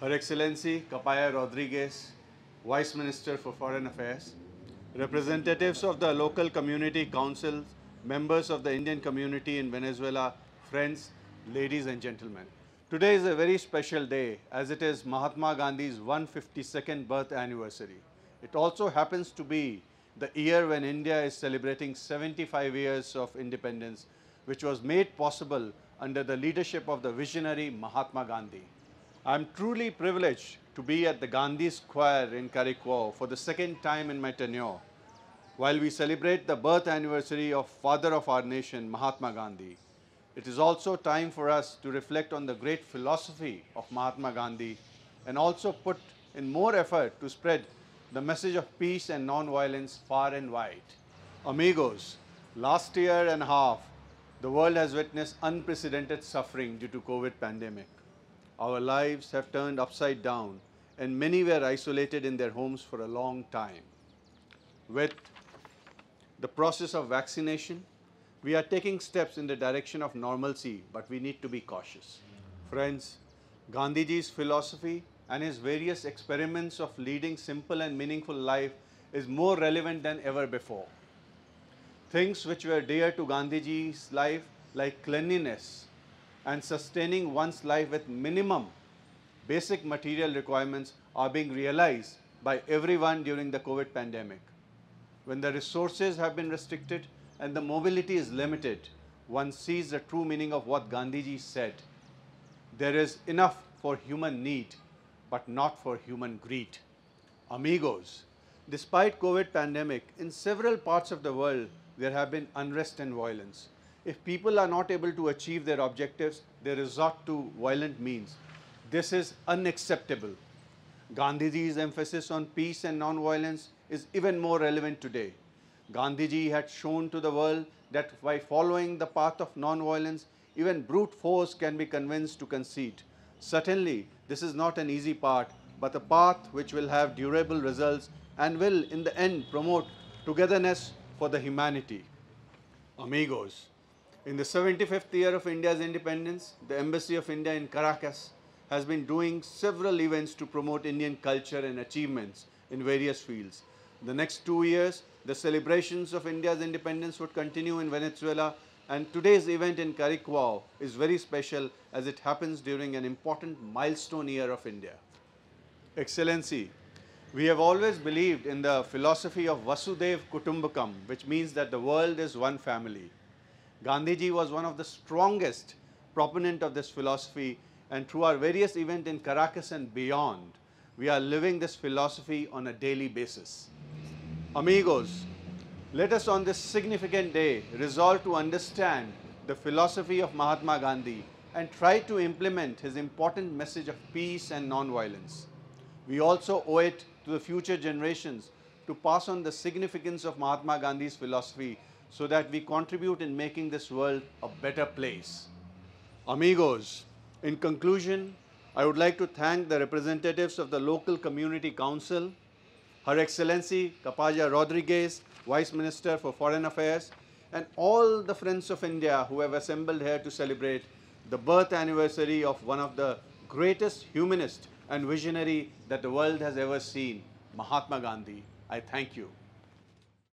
Her Excellency Capaya Rodriguez, Vice Minister for Foreign Affairs, representatives of the local community council, members of the Indian community in Venezuela, friends, ladies and gentlemen. Today is a very special day as it is Mahatma Gandhi's 152nd birth anniversary. It also happens to be the year when India is celebrating 75 years of independence, which was made possible under the leadership of the visionary Mahatma Gandhi. I'm truly privileged to be at the Gandhi Square in Karikwau for the second time in my tenure, while we celebrate the birth anniversary of father of our nation, Mahatma Gandhi. It is also time for us to reflect on the great philosophy of Mahatma Gandhi and also put in more effort to spread the message of peace and non-violence far and wide. Amigos, last year and a half, the world has witnessed unprecedented suffering due to COVID pandemic. Our lives have turned upside down and many were isolated in their homes for a long time. With the process of vaccination, we are taking steps in the direction of normalcy, but we need to be cautious. Friends, Gandhiji's philosophy and his various experiments of leading simple and meaningful life is more relevant than ever before. Things which were dear to Gandhiji's life, like cleanliness, and sustaining one's life with minimum basic material requirements are being realized by everyone during the COVID pandemic. When the resources have been restricted and the mobility is limited, one sees the true meaning of what Gandhiji said. There is enough for human need, but not for human greed. Amigos, despite COVID pandemic, in several parts of the world, there have been unrest and violence. If people are not able to achieve their objectives, they resort to violent means. This is unacceptable. Gandhiji's emphasis on peace and non-violence is even more relevant today. Gandhiji had shown to the world that by following the path of non-violence, even brute force can be convinced to concede. Certainly, this is not an easy path, but a path which will have durable results and will, in the end, promote togetherness for the humanity. Amigos. In the 75th year of India's independence, the Embassy of India in Caracas has been doing several events to promote Indian culture and achievements in various fields. The next two years, the celebrations of India's independence would continue in Venezuela and today's event in Caricuao is very special as it happens during an important milestone year of India. Excellency, we have always believed in the philosophy of Vasudev Kutumbakam, which means that the world is one family. Gandhiji was one of the strongest proponent of this philosophy and through our various events in Caracas and beyond, we are living this philosophy on a daily basis. Amigos, let us on this significant day resolve to understand the philosophy of Mahatma Gandhi and try to implement his important message of peace and non-violence. We also owe it to the future generations to pass on the significance of Mahatma Gandhi's philosophy so that we contribute in making this world a better place. Amigos, in conclusion, I would like to thank the representatives of the local community council, Her Excellency Kapaja Rodriguez, Vice Minister for Foreign Affairs, and all the friends of India who have assembled here to celebrate the birth anniversary of one of the greatest humanist and visionary that the world has ever seen, Mahatma Gandhi. I thank you.